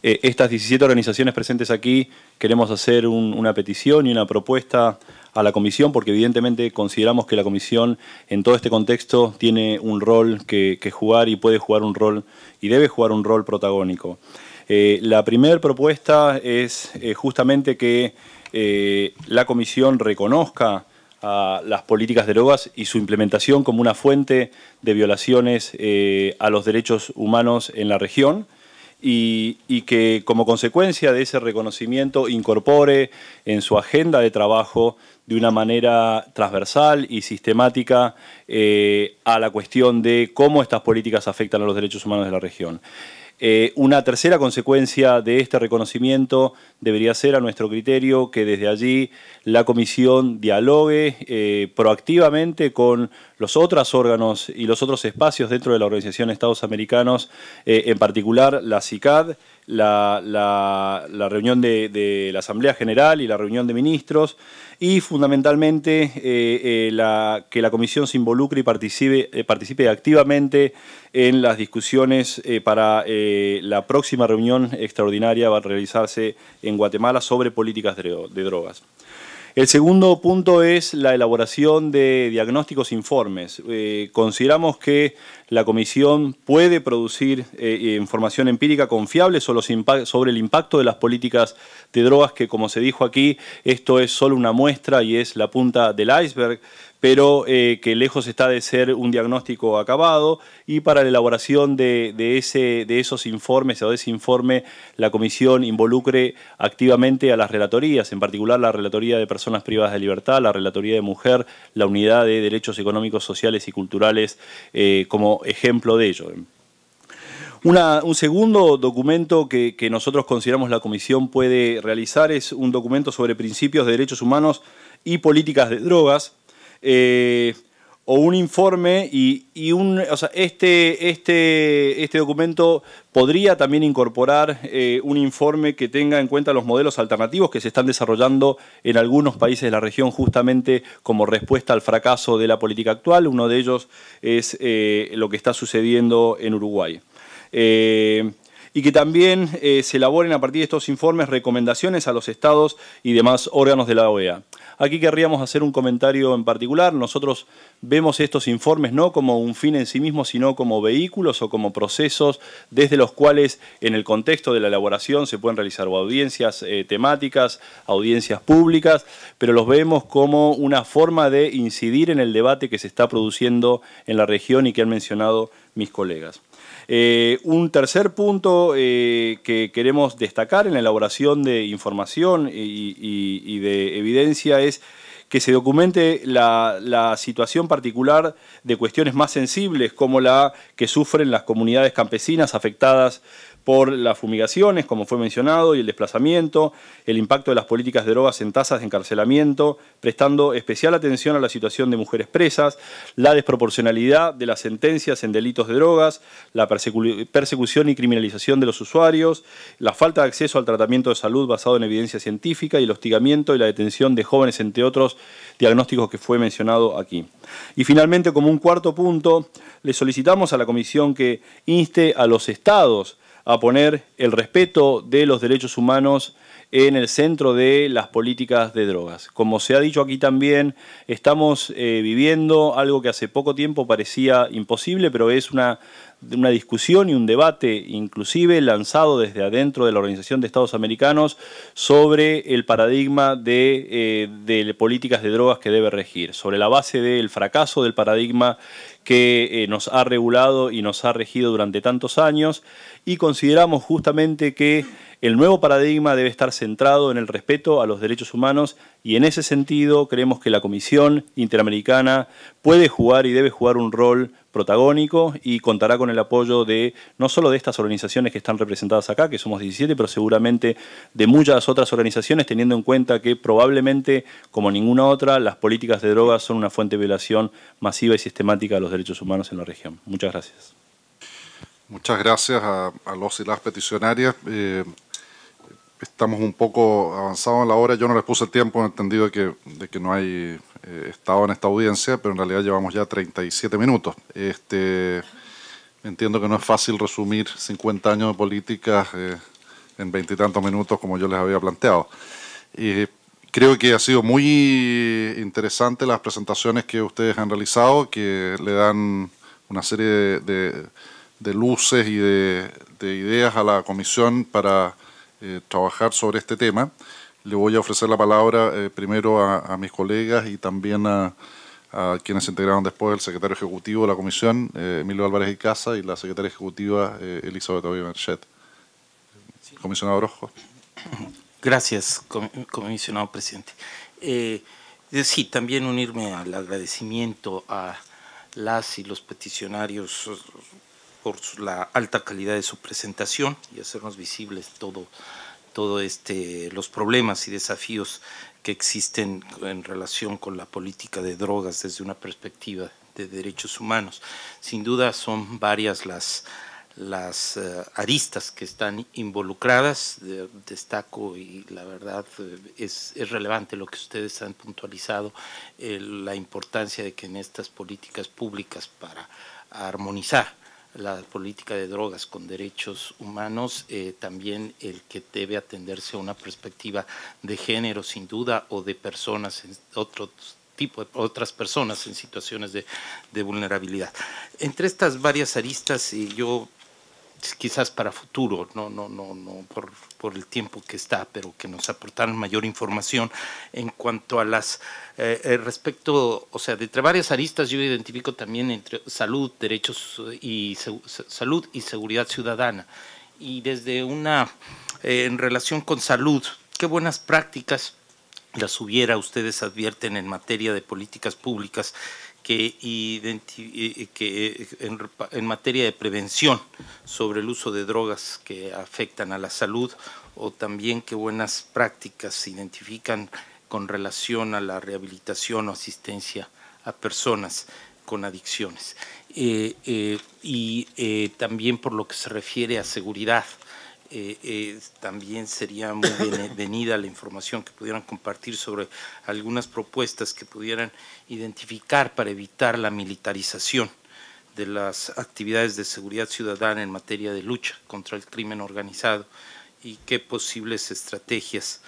eh, estas 17 organizaciones presentes aquí queremos hacer una petición y una propuesta a la Comisión, porque evidentemente consideramos que la Comisión en todo este contexto tiene un rol que, que jugar y puede jugar un rol y debe jugar un rol protagónico. Eh, la primera propuesta es eh, justamente que eh, la Comisión reconozca a las políticas de drogas y su implementación como una fuente de violaciones a los derechos humanos en la región. Y, que como consecuencia de ese reconocimiento incorpore en su agenda de trabajo de una manera transversal y sistemática a la cuestión de cómo estas políticas afectan a los derechos humanos de la región. Eh, una tercera consecuencia de este reconocimiento debería ser, a nuestro criterio, que desde allí la comisión dialogue eh, proactivamente con los otros órganos y los otros espacios dentro de la Organización de Estados Americanos, eh, en particular la CICAD la, reunión de, la Asamblea General y la reunión de ministros y fundamentalmente eh, eh, que la Comisión se involucre y participe, eh, participe activamente en las discusiones para la próxima reunión extraordinaria va a realizarse en Guatemala sobre políticas de drogas. El segundo punto es la elaboración de diagnósticos informes. Eh, consideramos que la comisión puede producir eh, información empírica confiable sobre, el impacto de las políticas de drogas, que como se dijo aquí, esto es solo una muestra y es la punta del iceberg pero eh, que lejos está de ser un diagnóstico acabado y para la elaboración de, esos informes o de ese informe la comisión involucre activamente a las relatorías, en particular la Relatoría de Personas Privadas de Libertad, la Relatoría de Mujer, la Unidad de Derechos Económicos, Sociales y Culturales eh, como ejemplo de ello. un segundo documento que, que, nosotros consideramos la Comisión puede realizar es un documento sobre principios de derechos humanos y políticas de drogas, eh, o un informe y, un, o sea, este, este, este documento podría también incorporar eh, un informe que tenga en cuenta los modelos alternativos que se están desarrollando en algunos países de la región justamente como respuesta al fracaso de la política actual. Uno de ellos es eh, lo que está sucediendo en Uruguay y que también eh, se elaboren a partir de estos informes recomendaciones a los estados y demás órganos de la OEA. Aquí querríamos hacer un comentario en particular. Nosotros vemos estos informes no como un fin en sí mismo, sino como vehículos o como procesos desde los cuales en el contexto de la elaboración se pueden realizar audiencias eh, temáticas, audiencias públicas, pero los vemos como una forma de incidir en el debate que se está produciendo en la región y que han mencionado mis colegas. Eh, un tercer punto eh, que queremos destacar en la elaboración de información y, de evidencia es que se documente la, situación particular de cuestiones más sensibles como la que sufren las comunidades campesinas afectadas por las fumigaciones, como fue mencionado, y el desplazamiento, el impacto de las políticas de drogas en tasas de encarcelamiento, prestando especial atención a la situación de mujeres presas, la desproporcionalidad de las sentencias en delitos de drogas, la persecución y criminalización de los usuarios, la falta de acceso al tratamiento de salud basado en evidencia científica y el hostigamiento y la detención de jóvenes, entre otros diagnósticos que fue mencionado aquí. Y finalmente, como un cuarto punto, le solicitamos a la Comisión que inste a los estados a poner el respeto de los derechos humanos en el centro de las políticas de drogas. Como se ha dicho aquí también, estamos eh, viviendo algo que hace poco tiempo parecía imposible, pero es una una discusión y un debate inclusive lanzado desde adentro de la Organización de Estados Americanos sobre el paradigma de, eh, de políticas de drogas que debe regir, sobre la base del fracaso del paradigma que eh, nos ha regulado y nos ha regido durante tantos años y consideramos justamente que el nuevo paradigma debe estar centrado en el respeto a los derechos humanos y en ese sentido creemos que la Comisión Interamericana puede jugar y debe jugar un rol protagónico y contará con el apoyo de no solo de estas organizaciones que están representadas acá, que somos 17, pero seguramente de muchas otras organizaciones, teniendo en cuenta que probablemente, como ninguna otra, las políticas de drogas son una fuente de violación masiva y sistemática de los derechos humanos en la región. Muchas gracias. Muchas gracias a, los y las peticionarias. Eh, estamos un poco avanzados en la hora. Yo no les puse el tiempo he entendido que, de que no hay eh, estado en esta audiencia, pero en realidad llevamos ya 37 minutos. Este, entiendo que no es fácil resumir 50 años de política eh, en veintitantos minutos como yo les había planteado. creo que ha sido muy interesante las presentaciones que ustedes han realizado, que le dan una serie de, luces y de ideas a la comisión para eh, trabajar sobre este tema. Le voy a ofrecer la palabra eh, primero a, mis colegas y también a, quienes se integraron después, el secretario ejecutivo de la comisión, eh, Emilio Álvarez y Casa, y la secretaria ejecutiva, Elizabeth Merchet. Comisionado Rojo. Gracias, comisionado presidente. sí, también unirme al agradecimiento a las y los peticionarios por la alta calidad de su presentación y hacernos visibles todos todo este, los problemas y desafíos que existen en relación con la política de drogas desde una perspectiva de derechos humanos. Sin duda son varias las, las eh, aristas que están involucradas. destaco y la verdad eh, es, relevante lo que ustedes han puntualizado, eh, la importancia de que en estas políticas públicas para armonizar la política de drogas con derechos humanos, eh, también el que debe atenderse a una perspectiva de género, sin duda, o de personas en tipo de otras personas en situaciones de, de vulnerabilidad. Entre estas varias aristas, eh, yo quizás para futuro, no, no, no, no por, el tiempo que está, pero que nos aportaran mayor información en cuanto a las eh, eh, respecto, o sea, de entre varias aristas yo identifico también entre salud, derechos eh, y salud y seguridad ciudadana. Y desde una en relación con salud, qué buenas prácticas las hubiera ustedes advierten en materia de políticas públicas que, eh, eh, eh, en, materia de prevención sobre el uso de drogas que afectan a la salud o también qué buenas prácticas se identifican con relación a la rehabilitación o asistencia a personas con adicciones. y también por lo que se refiere a seguridad, eh, eh, también sería muy bienvenida la información que pudieran compartir sobre algunas propuestas que pudieran identificar para evitar la militarización de las actividades de seguridad ciudadana en materia de lucha contra el crimen organizado y qué posibles estrategias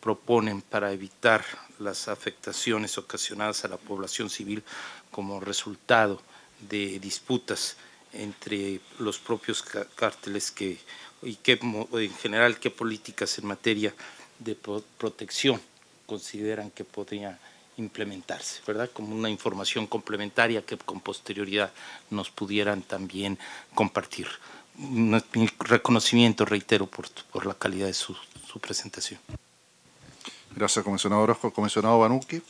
proponen para evitar las afectaciones ocasionadas a la población civil como resultado de disputas entre los propios cárteles que y qué, en general qué políticas en materia de protección consideran que podría implementarse, ¿verdad? Como una información complementaria que con posterioridad nos pudieran también compartir. Mi reconocimiento, reitero, por, la calidad de su, presentación. Gracias, comisionado Orozco. Comisionado Banuki.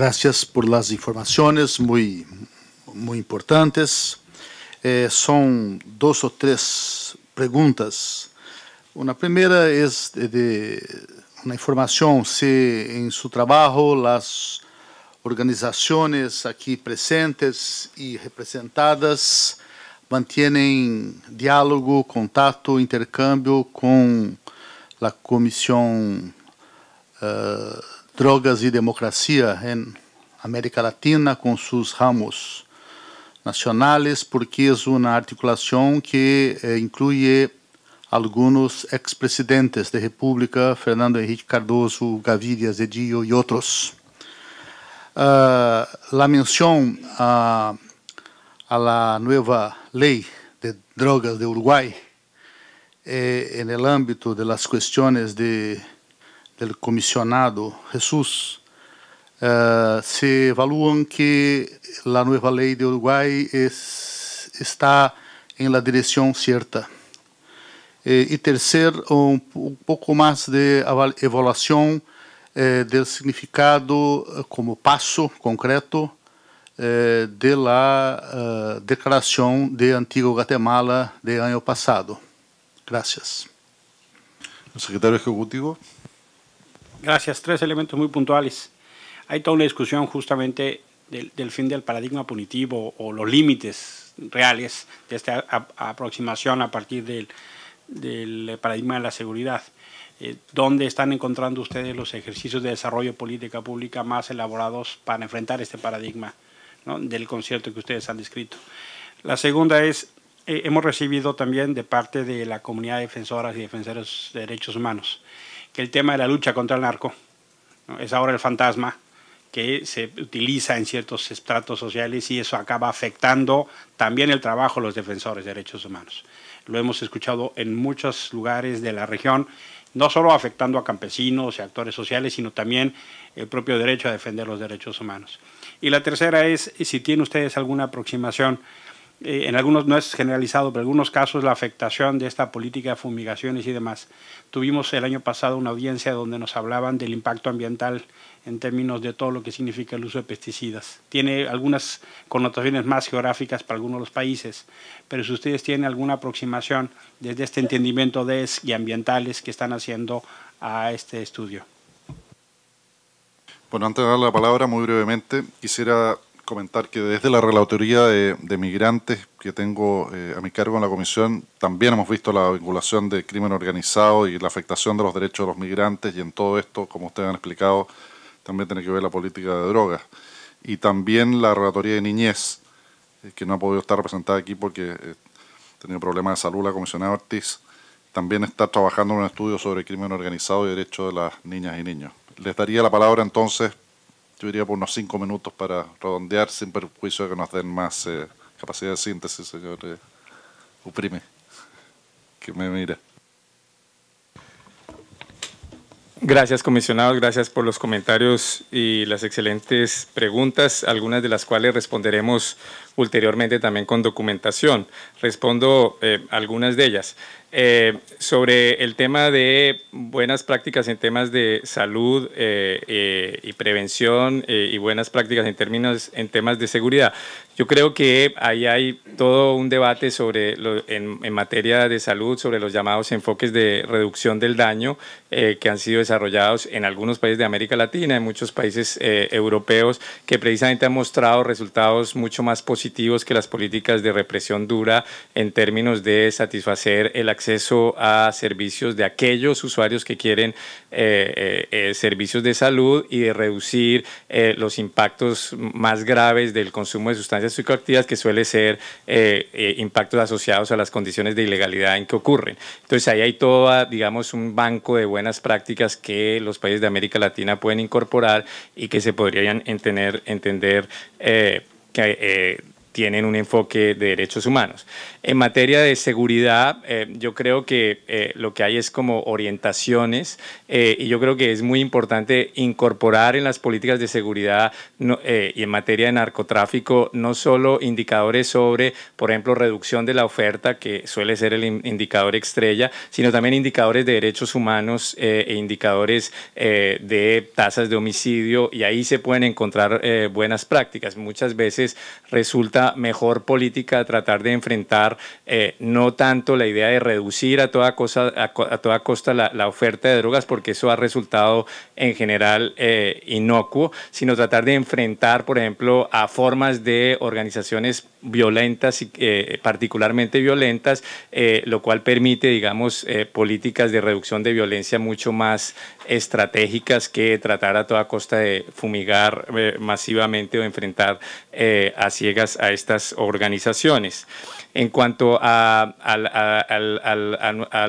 Gracias por las informaciones muy, muy importantes. Eh, son dos o tres preguntas. Una primera es de, de una información si en su trabajo las organizaciones aquí presentes y representadas mantienen diálogo, contato, intercâmbio com a Comissão uh, eh, Drogas e Democracia em América Latina com seus ramos nacionais, porque é uma articulação que eh, inclui alguns ex-presidentes da República, Fernando Henrique Cardoso, Gaviria Zedillo e outros. Uh, la menção a, a la nova lei de drogas de Uruguai eh, en el ámbito de las de del comissionado, Jesús, uh, eh, se evalúan que a nova lei de Uruguai es, está em la direção certa. E eh, y tercer, un, un, de avaliação eh, significado eh, como passo concreto eh, de la uh, de Antigo Guatemala de ano passado. Gracias. secretario ejecutivo. Gracias. Tres elementos muy puntuales. Hay toda una discusión justamente del, fin del paradigma punitivo o los límites reales de esta aproximación a partir del, paradigma de la seguridad. Eh, ¿Dónde están encontrando ustedes los ejercicios de desarrollo política pública más elaborados para enfrentar este paradigma del concierto que ustedes han descrito? La segunda es, eh, hemos recibido también de parte de la comunidad de defensoras y defensores de derechos humanos que el tema de la lucha contra el narco es ahora el fantasma que se utiliza en ciertos estratos sociales y eso acaba afectando también el trabajo de los defensores de derechos humanos. Lo hemos escuchado en muchos lugares de la región, no solo afectando a campesinos y actores sociales, sino también el propio derecho a defender los derechos humanos. Y la tercera es si tienen ustedes alguna aproximación eh, en algunos no es generalizado, pero en algunos casos la afectación de esta política de fumigaciones y demás. Tuvimos el año pasado una audiencia donde nos hablaban del impacto ambiental en términos de todo lo que significa el uso de pesticidas. Tiene algunas connotaciones más geográficas para algunos de los países, pero si ustedes tienen alguna aproximación desde este entendimiento de es y ambientales que están haciendo a este estudio. Bueno, antes de dar la palabra, muy brevemente, quisiera comentar que desde la Relatoría de, Migrantes que tengo eh, a mi cargo en la Comisión, también hemos visto la vinculación de crimen organizado y la afectación de los derechos de los migrantes y en todo esto, como ustedes han explicado, también tiene que ver la política de drogas. Y también la Relatoría de Niñez, eh, que no ha podido estar representada aquí porque ha eh, tenido problemas de salud la comisionada Ortiz, también está trabajando en un estudio sobre crimen organizado y derechos de las niñas y niños. Les daría la palabra entonces yo diría por unos cinco minutos para redondear, sin perjuicio de que nos den más eh, capacidad de síntesis, señor Uprime, que me mira. Gracias, comisionados. Gracias por los comentarios y las excelentes preguntas, algunas de las cuales responderemos ulteriormente también con documentación. Respondo eh, algunas de ellas. Eh, sobre el tema de buenas prácticas en temas de salud eh, y prevención y buenas prácticas en, términos, en temas de seguridad, yo creo que ahí hay todo un debate sobre en, materia de salud, sobre los llamados enfoques de reducción del daño eh, que han sido desarrollados en algunos países de América Latina, en muchos países eh, europeos, que precisamente han mostrado resultados mucho más positivos que las políticas de represión dura en términos de satisfacer el acceso a servicios de aquellos usuarios que quieren eh, servicios de salud y de reducir los impactos más graves del consumo de sustancias psicoactivas que suele ser eh, eh, impactos asociados a las condiciones de ilegalidad en que ocurren. Entonces ahí hay todo, digamos, un banco de buenas prácticas que los países de América Latina pueden incorporar y que se podrían entender eh, que tienen un enfoque de derechos humanos. En materia de seguridad, eh, yo creo que eh, lo que hay es como orientaciones eh, y yo creo que es muy importante incorporar en las políticas de seguridad y en materia de narcotráfico no solo indicadores sobre, por ejemplo, reducción de la oferta, que suele ser el indicador estrella, sino también indicadores de derechos humanos e indicadores de tasas de homicidio y ahí se pueden encontrar buenas prácticas. Muchas veces resulta mejor política, tratar de enfrentar eh, no tanto la idea de reducir a toda, cosa, a, toda costa la, oferta de drogas, porque eso ha resultado en general eh, inocuo, sino tratar de enfrentar, por ejemplo, a formas de organizaciones violentas, y eh, particularmente violentas, eh, lo cual permite, digamos, eh, políticas de reducción de violencia mucho más estratégicas que tratar a toda costa de fumigar masivamente o enfrentar a ciegas a estas organizaciones. En cuanto a,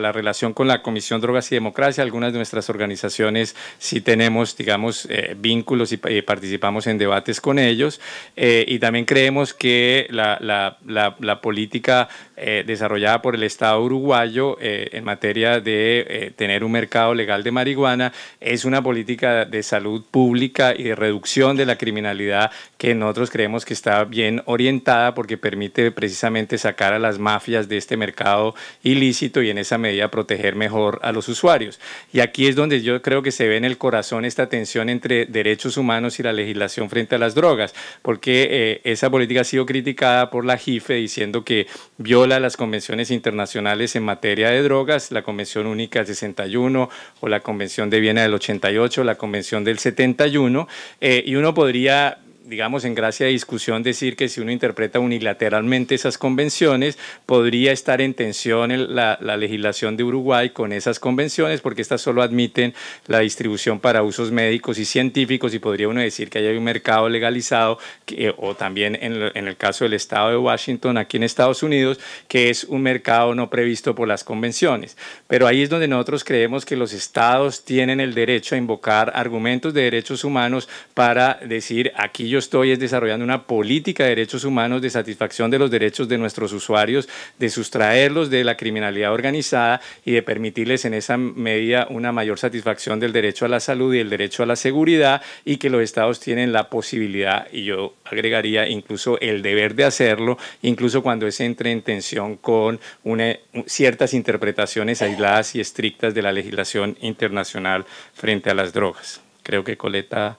la relación con la Comisión Drogas y Democracia, algunas de nuestras organizaciones sí tenemos, digamos, eh, vínculos y, participamos en debates con ellos. Eh, y también creemos que la, política eh, desarrollada por el Estado uruguayo en materia de tener un mercado legal de marihuana es una política de salud pública y de reducción de la criminalidad que nosotros creemos que está bien orientada porque permite precisamente sacar a las mafias de este mercado ilícito y en esa medida proteger mejor a los usuarios. Y aquí es donde yo creo que se ve en el corazón esta tensión entre derechos humanos y la legislación frente a las drogas, porque eh, esa política ha sido criticada por la JIFE diciendo que viola las convenciones internacionales en materia de drogas, la Convención Única del 61 o la Convención de Viena del 88, la Convención del 71, eh, y uno podría digamos, en gracia de discusión decir que si uno interpreta unilateralmente esas convenciones, podría estar en tensión la, legislación de Uruguay con esas convenciones, porque estas solo admiten la distribución para usos médicos y científicos, y podría uno decir que hay un mercado legalizado, eh, o también en el caso del estado de Washington, aquí en Estados Unidos, que es un mercado no previsto por las convenciones. Pero ahí es donde nosotros creemos que los estados tienen el derecho a invocar argumentos de derechos humanos para decir, aquí yo estoy es desarrollando una política de derechos humanos, de satisfacción de los derechos de nuestros usuarios, de sustraerlos de la criminalidad organizada y de permitirles en esa medida una mayor satisfacción del derecho a la salud y el derecho a la seguridad y que los estados tienen la posibilidad, y yo agregaría incluso el deber de hacerlo, incluso cuando es entre en tensión con ciertas interpretaciones aisladas y estrictas de la legislación internacional frente a las drogas. Creo que Coleta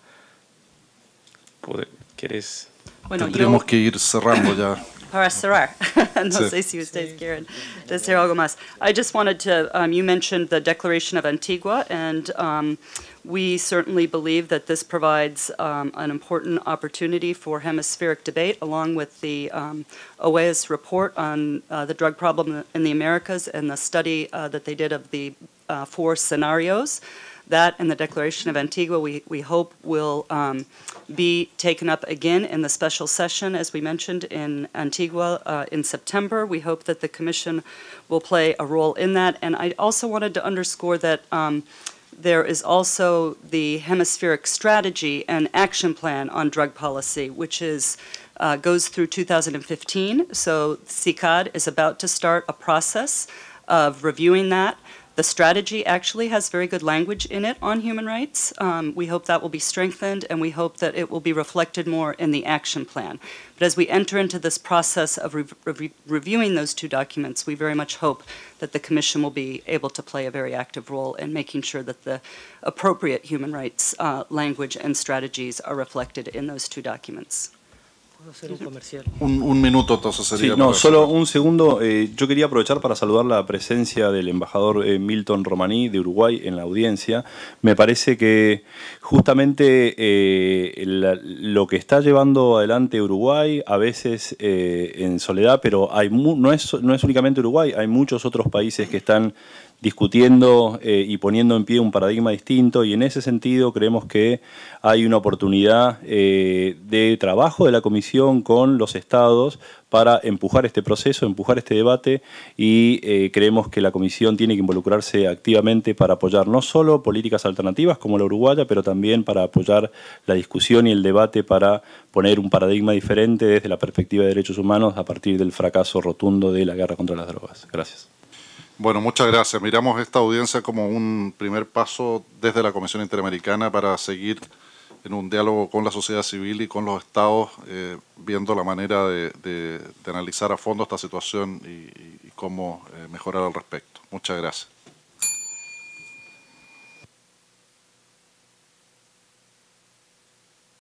Bueno, yo... que ir cerrando ya. Para cerrar, no sé si ustedes quieren decir algo más. I just wanted to, um, you mentioned the Declaration of Antigua, and um, we certainly believe that this provides um, an important opportunity for hemispheric debate, along with the um, OAS report on uh, the drug problem in the Americas and the study uh, that they did of the uh, four scenarios. That and the Declaration of Antigua, we, we hope, will um, be taken up again in the special session, as we mentioned, in Antigua uh, in September. We hope that the Commission will play a role in that. And I also wanted to underscore that. Um, there is also the hemispheric strategy and action plan on drug policy, which is uh, goes through 2015. So CICAD is about to start a process of reviewing that. The strategy actually has very good language in it on human rights. Um, we hope that will be strengthened and we hope that it will be reflected more in the action plan. But as we enter into this process of re re reviewing those two documents, we very much hope that the Commission will be able to play a very active role in making sure that the appropriate human rights uh, language and strategies are reflected in those two documents. un Un, minuto, sería. no, solo un segundo. Eh, yo quería aprovechar para saludar la presencia del embajador eh, Milton Romaní de Uruguay en la audiencia. Me parece que justamente eh, lo que está llevando adelante Uruguay, a veces en soledad, pero hay no, no es únicamente Uruguay, hay muchos otros países que están discutiendo eh, y poniendo en pie un paradigma distinto y en ese sentido creemos que hay una oportunidad eh, de trabajo de la Comisión con los estados para empujar este proceso, empujar este debate y eh, creemos que la Comisión tiene que involucrarse activamente para apoyar no solo políticas alternativas como la uruguaya, pero también para apoyar la discusión y el debate para poner un paradigma diferente desde la perspectiva de derechos humanos a partir del fracaso rotundo de la guerra contra las drogas. Gracias. Bueno, muchas gracias. Miramos esta audiencia como un primer paso desde la Comisión Interamericana para seguir en un diálogo con la sociedad civil y con los estados, eh, viendo la manera de, analizar a fondo esta situación y, cómo eh, mejorar al respecto. Muchas gracias.